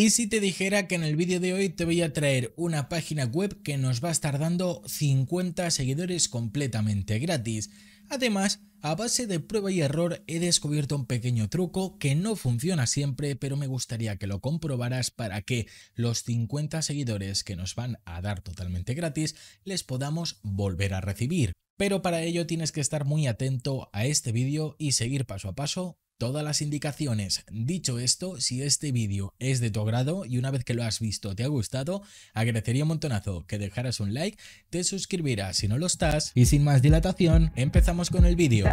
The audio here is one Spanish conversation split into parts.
Y si te dijera que en el vídeo de hoy te voy a traer una página web que nos va a estar dando 50 seguidores completamente gratis. Además, a base de prueba y error he descubierto un pequeño truco que no funciona siempre, pero me gustaría que lo comprobaras para que los 50 seguidores que nos van a dar totalmente gratis les podamos volver a recibir. Pero para ello tienes que estar muy atento a este vídeo y seguir paso a paso todas las indicaciones. Dicho esto, si este vídeo es de tu agrado y una vez que lo has visto te ha gustado, agradecería un montonazo que dejaras un like, te suscribirás si no lo estás y sin más dilatación, empezamos con el vídeo.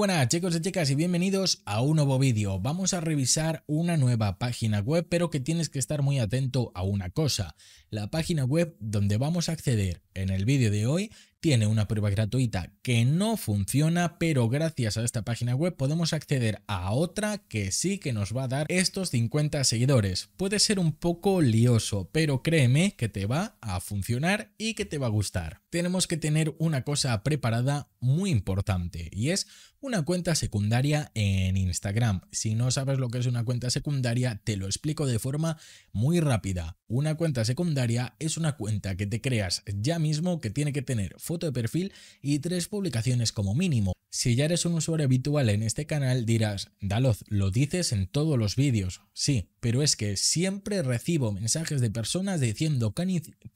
buenas chicos y chicas y bienvenidos a un nuevo vídeo. Vamos a revisar una nueva página web pero que tienes que estar muy atento a una cosa. La página web donde vamos a acceder en el vídeo de hoy tiene una prueba gratuita que no funciona, pero gracias a esta página web podemos acceder a otra que sí que nos va a dar estos 50 seguidores. Puede ser un poco lioso, pero créeme que te va a funcionar y que te va a gustar tenemos que tener una cosa preparada muy importante y es una cuenta secundaria en Instagram. Si no sabes lo que es una cuenta secundaria, te lo explico de forma muy rápida. Una cuenta secundaria es una cuenta que te creas ya mismo que tiene que tener foto de perfil y tres publicaciones como mínimo. Si ya eres un usuario habitual en este canal dirás, Daloz, lo dices en todos los vídeos. Sí, pero es que siempre recibo mensajes de personas diciendo que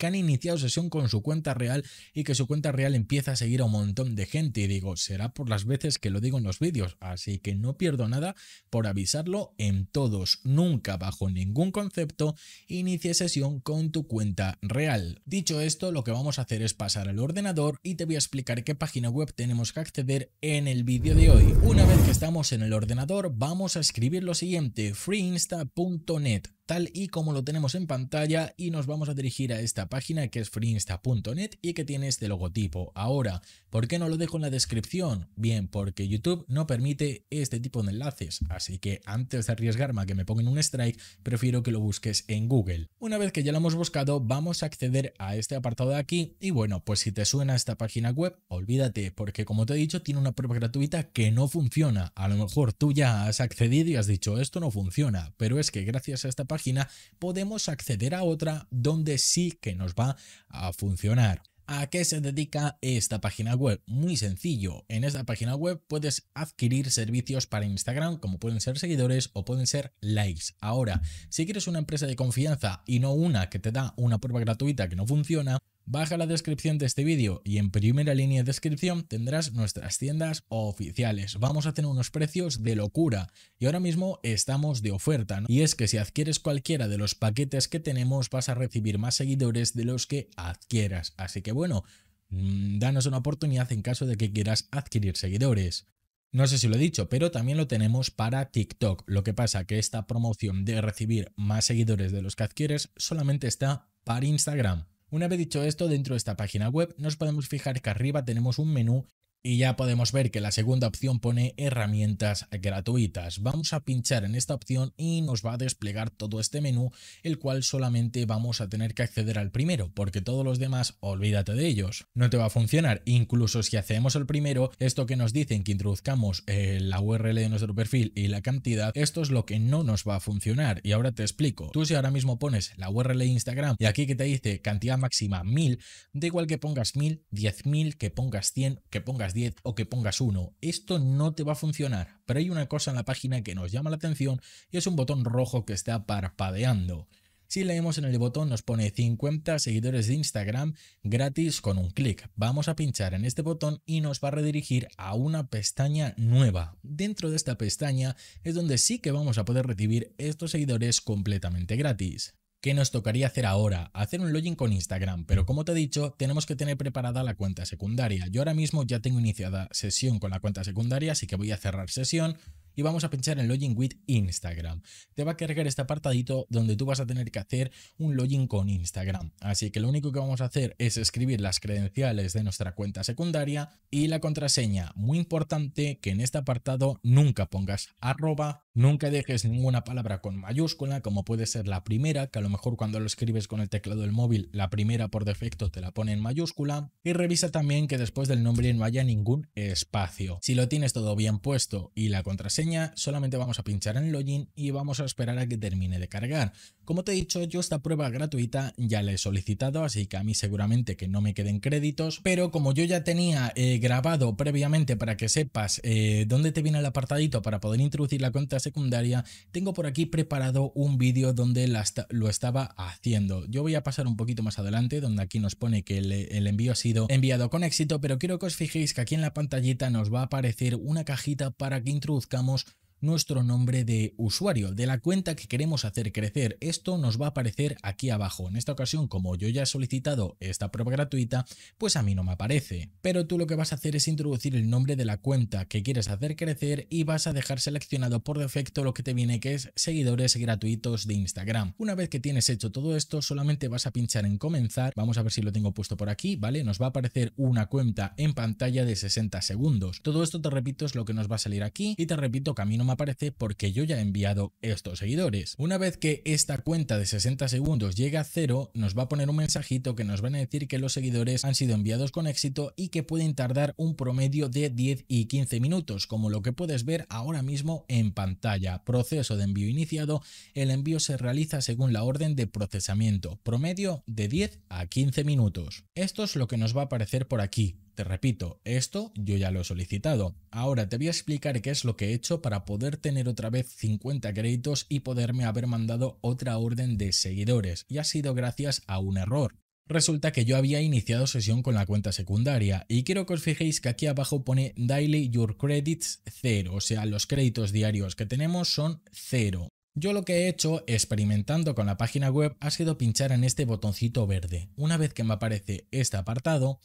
han, iniciado sesión con su cuenta real y que su cuenta real empieza a seguir a un montón de gente. Y digo, será por las veces que lo digo en los vídeos, así que no pierdo nada por avisarlo en todos. Nunca bajo ningún concepto inicie sesión con tu cuenta real. Dicho esto, lo que vamos a hacer es pasar al ordenador y te voy a explicar qué página web tenemos que acceder en el vídeo de hoy. Una vez que estamos en el ordenador, vamos a escribir lo siguiente, freeinsta.com Net tal y como lo tenemos en pantalla y nos vamos a dirigir a esta página que es freeinsta.net y que tiene este logotipo. Ahora, ¿por qué no lo dejo en la descripción? Bien, porque YouTube no permite este tipo de enlaces, así que antes de arriesgarme a que me pongan un strike, prefiero que lo busques en Google. Una vez que ya lo hemos buscado, vamos a acceder a este apartado de aquí y bueno, pues si te suena esta página web, olvídate, porque como te he dicho, tiene una prueba gratuita que no funciona. A lo mejor tú ya has accedido y has dicho, esto no funciona, pero es que gracias a esta página página, podemos acceder a otra donde sí que nos va a funcionar. ¿A qué se dedica esta página web? Muy sencillo, en esta página web puedes adquirir servicios para Instagram como pueden ser seguidores o pueden ser likes. Ahora, si quieres una empresa de confianza y no una que te da una prueba gratuita que no funciona, Baja la descripción de este vídeo y en primera línea de descripción tendrás nuestras tiendas oficiales. Vamos a tener unos precios de locura y ahora mismo estamos de oferta. ¿no? Y es que si adquieres cualquiera de los paquetes que tenemos vas a recibir más seguidores de los que adquieras. Así que bueno, mm, danos una oportunidad en caso de que quieras adquirir seguidores. No sé si lo he dicho, pero también lo tenemos para TikTok. Lo que pasa que esta promoción de recibir más seguidores de los que adquieres solamente está para Instagram. Una vez dicho esto, dentro de esta página web nos podemos fijar que arriba tenemos un menú y ya podemos ver que la segunda opción pone herramientas gratuitas. Vamos a pinchar en esta opción y nos va a desplegar todo este menú, el cual solamente vamos a tener que acceder al primero, porque todos los demás olvídate de ellos. No te va a funcionar, incluso si hacemos el primero, esto que nos dicen que introduzcamos eh, la URL de nuestro perfil y la cantidad, esto es lo que no nos va a funcionar. Y ahora te explico. Tú si ahora mismo pones la URL de Instagram y aquí que te dice cantidad máxima 1000, da igual que pongas 1000, 10000, que pongas 100, que pongas 10 o que pongas 1. Esto no te va a funcionar, pero hay una cosa en la página que nos llama la atención y es un botón rojo que está parpadeando. Si leemos en el botón nos pone 50 seguidores de Instagram gratis con un clic. Vamos a pinchar en este botón y nos va a redirigir a una pestaña nueva. Dentro de esta pestaña es donde sí que vamos a poder recibir estos seguidores completamente gratis. ¿Qué nos tocaría hacer ahora? Hacer un login con Instagram, pero como te he dicho, tenemos que tener preparada la cuenta secundaria. Yo ahora mismo ya tengo iniciada sesión con la cuenta secundaria, así que voy a cerrar sesión y vamos a pinchar en Login with Instagram. Te va a cargar este apartadito donde tú vas a tener que hacer un login con Instagram. Así que lo único que vamos a hacer es escribir las credenciales de nuestra cuenta secundaria y la contraseña. Muy importante que en este apartado nunca pongas arroba Nunca dejes ninguna palabra con mayúscula, como puede ser la primera, que a lo mejor cuando lo escribes con el teclado del móvil, la primera por defecto te la pone en mayúscula. Y revisa también que después del nombre no haya ningún espacio. Si lo tienes todo bien puesto y la contraseña, solamente vamos a pinchar en login y vamos a esperar a que termine de cargar. Como te he dicho, yo esta prueba gratuita ya la he solicitado, así que a mí seguramente que no me queden créditos, pero como yo ya tenía eh, grabado previamente para que sepas eh, dónde te viene el apartadito para poder introducir la cuenta secundaria, tengo por aquí preparado un vídeo donde lo estaba haciendo. Yo voy a pasar un poquito más adelante, donde aquí nos pone que el envío ha sido enviado con éxito, pero quiero que os fijéis que aquí en la pantallita nos va a aparecer una cajita para que introduzcamos nuestro nombre de usuario, de la cuenta que queremos hacer crecer. Esto nos va a aparecer aquí abajo. En esta ocasión, como yo ya he solicitado esta prueba gratuita, pues a mí no me aparece. Pero tú lo que vas a hacer es introducir el nombre de la cuenta que quieres hacer crecer y vas a dejar seleccionado por defecto lo que te viene que es seguidores gratuitos de Instagram. Una vez que tienes hecho todo esto, solamente vas a pinchar en comenzar. Vamos a ver si lo tengo puesto por aquí, ¿vale? Nos va a aparecer una cuenta en pantalla de 60 segundos. Todo esto, te repito, es lo que nos va a salir aquí y te repito camino a aparece porque yo ya he enviado estos seguidores. Una vez que esta cuenta de 60 segundos llega a cero, nos va a poner un mensajito que nos van a decir que los seguidores han sido enviados con éxito y que pueden tardar un promedio de 10 y 15 minutos, como lo que puedes ver ahora mismo en pantalla. Proceso de envío iniciado, el envío se realiza según la orden de procesamiento, promedio de 10 a 15 minutos. Esto es lo que nos va a aparecer por aquí, te repito, esto yo ya lo he solicitado. Ahora te voy a explicar qué es lo que he hecho para poder tener otra vez 50 créditos y poderme haber mandado otra orden de seguidores, y ha sido gracias a un error. Resulta que yo había iniciado sesión con la cuenta secundaria y quiero que os fijéis que aquí abajo pone Daily Your Credits 0, o sea, los créditos diarios que tenemos son 0. Yo lo que he hecho experimentando con la página web ha sido pinchar en este botoncito verde. Una vez que me aparece este apartado,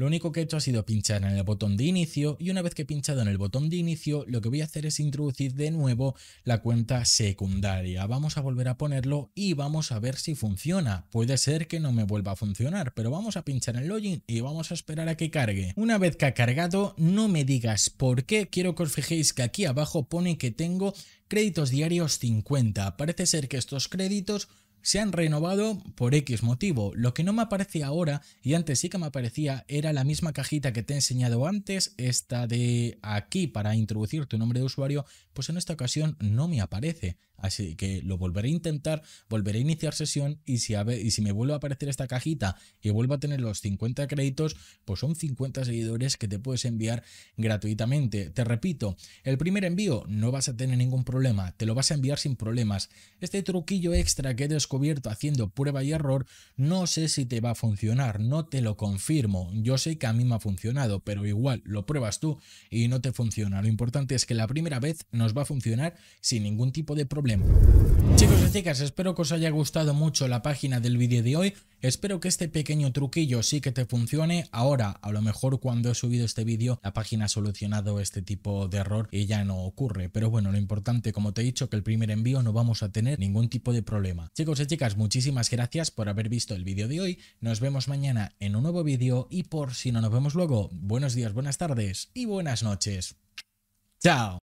lo único que he hecho ha sido pinchar en el botón de inicio y una vez que he pinchado en el botón de inicio, lo que voy a hacer es introducir de nuevo la cuenta secundaria. Vamos a volver a ponerlo y vamos a ver si funciona. Puede ser que no me vuelva a funcionar, pero vamos a pinchar en login y vamos a esperar a que cargue. Una vez que ha cargado, no me digas por qué. Quiero que os fijéis que aquí abajo pone que tengo créditos diarios 50. Parece ser que estos créditos se han renovado por X motivo. Lo que no me aparece ahora y antes sí que me aparecía era la misma cajita que te he enseñado antes, esta de aquí para introducir tu nombre de usuario, pues en esta ocasión no me aparece. Así que lo volveré a intentar, volveré a iniciar sesión y si, y si me vuelve a aparecer esta cajita y vuelvo a tener los 50 créditos, pues son 50 seguidores que te puedes enviar gratuitamente. Te repito, el primer envío no vas a tener ningún problema, te lo vas a enviar sin problemas. Este truquillo extra que he descubierto haciendo prueba y error, no sé si te va a funcionar, no te lo confirmo. Yo sé que a mí me ha funcionado, pero igual lo pruebas tú y no te funciona. Lo importante es que la primera vez nos va a funcionar sin ningún tipo de problema Chicos y chicas, espero que os haya gustado mucho la página del vídeo de hoy. Espero que este pequeño truquillo sí que te funcione. Ahora, a lo mejor cuando he subido este vídeo, la página ha solucionado este tipo de error y ya no ocurre. Pero bueno, lo importante, como te he dicho, que el primer envío no vamos a tener ningún tipo de problema. Chicos y chicas, muchísimas gracias por haber visto el vídeo de hoy. Nos vemos mañana en un nuevo vídeo y por si no nos vemos luego, buenos días, buenas tardes y buenas noches. ¡Chao!